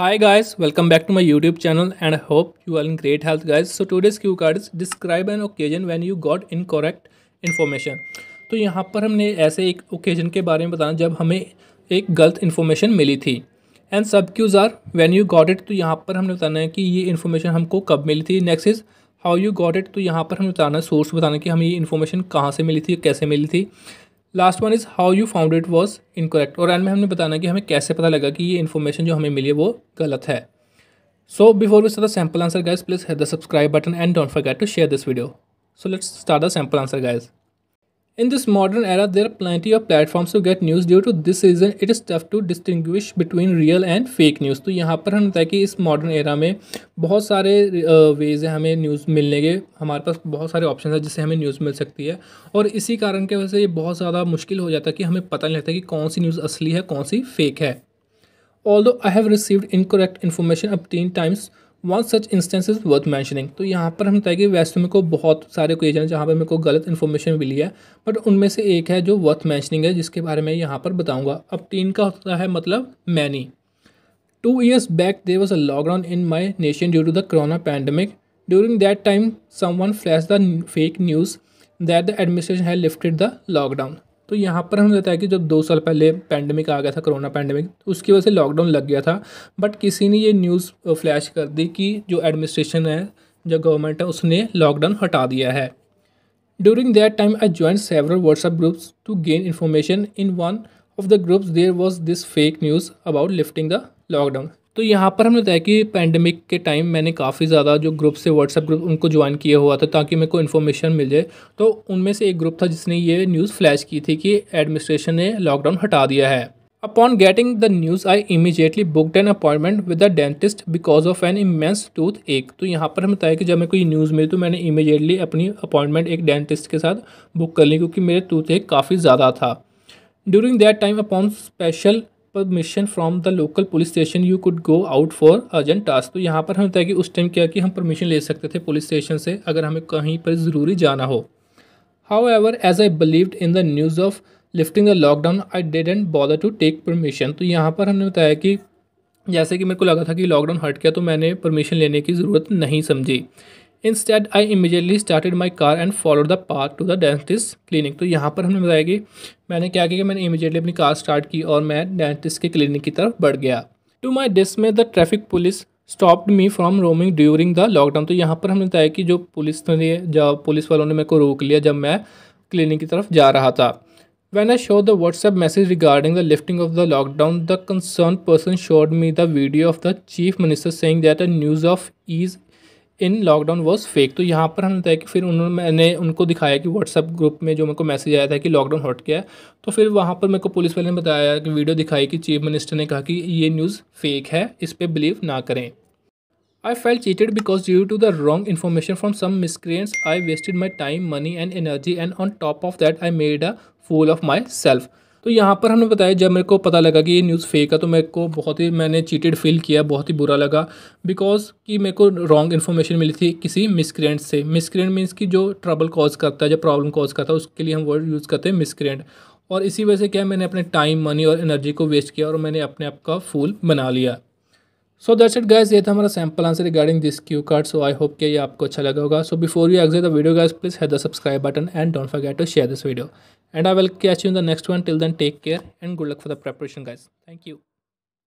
Hi guys, welcome back to my YouTube channel and I hope you are in great health guys. So today's cue card is describe an occasion when you got incorrect information. तो यहाँ पर हमने ऐसे एक occasion के बारे में बताना जब हमें एक गलत information मिली थी And sub cues are when you got it तो यहाँ पर हमने बताना है कि ये इन्फॉर्मेशन हमको कब मिली थी next is how you got it तो यहाँ पर हमें बताना है सोर्स बताना है कि हमें ये इन्फॉर्मेशन कहाँ से मिली थी कैसे मिली थी last one is how you found it was incorrect और एंड में हमने बताना कि हमें कैसे पता लगा कि ये इन्फॉर्मेशन जो हमें मिली है वो गलत है so before we start the sample answer guys please hit the subscribe button and don't forget to share this video so let's start the sample answer guys In this modern era, there are plenty of platforms to get news. Due to this reason, it is tough to distinguish between real and fake news. तो यहाँ पर हम बताए कि इस modern era में बहुत सारे वेज़ हैं हमें न्यूज़ मिलने के हमारे पास बहुत सारे ऑप्शन हैं जिससे हमें न्यूज़ मिल सकती है और इसी कारण के वजह से ये बहुत ज़्यादा मुश्किल हो जाता है कि हमें पता नहीं लगता कि कौन सी न्यूज़ असली है कौन सी फेक है although I have received incorrect information अब तीन times one such instances worth mentioning तो यहाँ पर हम कि वैसे मेरे को बहुत सारे क्वेश्चन जहाँ पर मेरे को गलत इन्फॉर्मेशन मिली है बट उनमें से एक है जो वर्थ मैंशनिंग है जिसके बारे में यहाँ पर बताऊँगा अब तीन का होता है मतलब many two years back there was a lockdown in my nation due to the corona pandemic during that time someone flash the fake news that the administration has lifted the lockdown तो यहाँ पर हमें बताया कि जब दो साल पहले पैंडमिक आ गया था कोरोना पैंडमिक तो उसकी वजह से लॉकडाउन लग गया था बट किसी ने ये न्यूज़ फ्लैश कर दी कि जो एडमिनिस्ट्रेशन है जो गवर्नमेंट है उसने लॉकडाउन हटा दिया है during that time I join several WhatsApp groups to gain information in one of the groups there was this fake news about lifting the lockdown तो यहाँ पर हमने बताया कि पैंडमिक के टाइम मैंने काफ़ी ज़्यादा जो ग्रुप से व्हाट्सएप ग्रुप उनको ज्वाइन किया हुआ था ताकि मेरे को इन्फॉर्मेशन मिल जाए तो उनमें से एक ग्रुप था जिसने ये न्यूज़ फ्लैश की थी कि एडमिनिस्ट्रेशन ने लॉकडाउन हटा दिया है upon getting the news I immediately booked an appointment with a dentist because of an immense toothache तो यहाँ पर हमें बताया कि जब मेरे को ये न्यूज़ मिली तो मैंने इमीजिएटली अपनी अपॉइंटमेंट एक डेंटिस्ट के साथ बुक कर ली क्योंकि मेरे टूथ एक काफ़ी ज़्यादा था during that time upon special permission from the local police station you could go out for urgent task तो यहाँ पर हमें बताया कि उस टाइम क्या कि हम परमिशन ले सकते थे पुलिस स्टेशन से अगर हमें कहीं पर ज़रूरी जाना हो however as I believed in the news of lifting the lockdown I didn't bother to take permission तो यहाँ पर हमने बताया कि जैसे कि मेरे को लगा था कि लॉकडाउन हट गया तो मैंने परमिशन लेने की ज़रूरत नहीं समझी instead I immediately started my car and follow the path to the dentist clinic तो यहाँ पर हमने बताया कि मैंने क्या किया कि मैंने इमिजिएटली अपनी कार स्टार्ट की और मैं डेंटिस्ट के क्लिनिक की तरफ बढ़ गया to my dismay the traffic police stopped me from roaming during the lockdown तो यहाँ पर हमने बताया कि जो पुलिस ने जब पुलिस वालों ने मेरे को रोक लिया जब मैं क्लिनिक की तरफ जा रहा था when I saw the WhatsApp message regarding the lifting of the lockdown the concern person showed me the video of the chief minister saying that a news of ease in lockdown was fake तो यहाँ पर हम तय कि फिर उन्होंने मैंने उनको दिखाया कि व्हाट्सअप ग्रुप में जो मेरे को मैसेज आया था कि लॉकडाउन हट गया तो फिर वहाँ पर मेरे को पुलिस वाले ने बताया कि वीडियो दिखाई कि चीफ मिनिस्टर ने कहा कि ये न्यूज़ फेक है इस पर बिलीव ना करें I felt cheated because due to the wrong information from some miscreants I wasted my time money and energy and on top of that I made a fool of myself तो यहाँ पर हमने बताया जब मेरे को पता लगा कि ये न्यूज़ फेक है तो मेरे को बहुत ही मैंने चीटेड फील किया बहुत ही बुरा लगा बिकॉज कि मेरे को रॉन्ग इन्फॉर्मेशन मिली थी किसी मिसक्रेंट से मिसक्रेंट मीन्स कि जो ट्रबल कॉज करता है जो प्रॉब्लम कॉज करता है उसके लिए हम वर्ड यूज़ करते हैं मिसक्रेंट और इसी वजह से क्या मैंने अपने टाइम मनी और एनर्जी को वेस्ट किया और मैंने अपने आप का फूल बना लिया सो दैट्स इट गाइस ये था हमारा sample answer regarding this cue card so I hope कि ये आपको अच्छा लगा होगा so before you exit the video guys please hit the subscribe button and don't forget to share this video and I will catch you in the next one. Till then, take care and good luck for the preparation, guys. Thank you.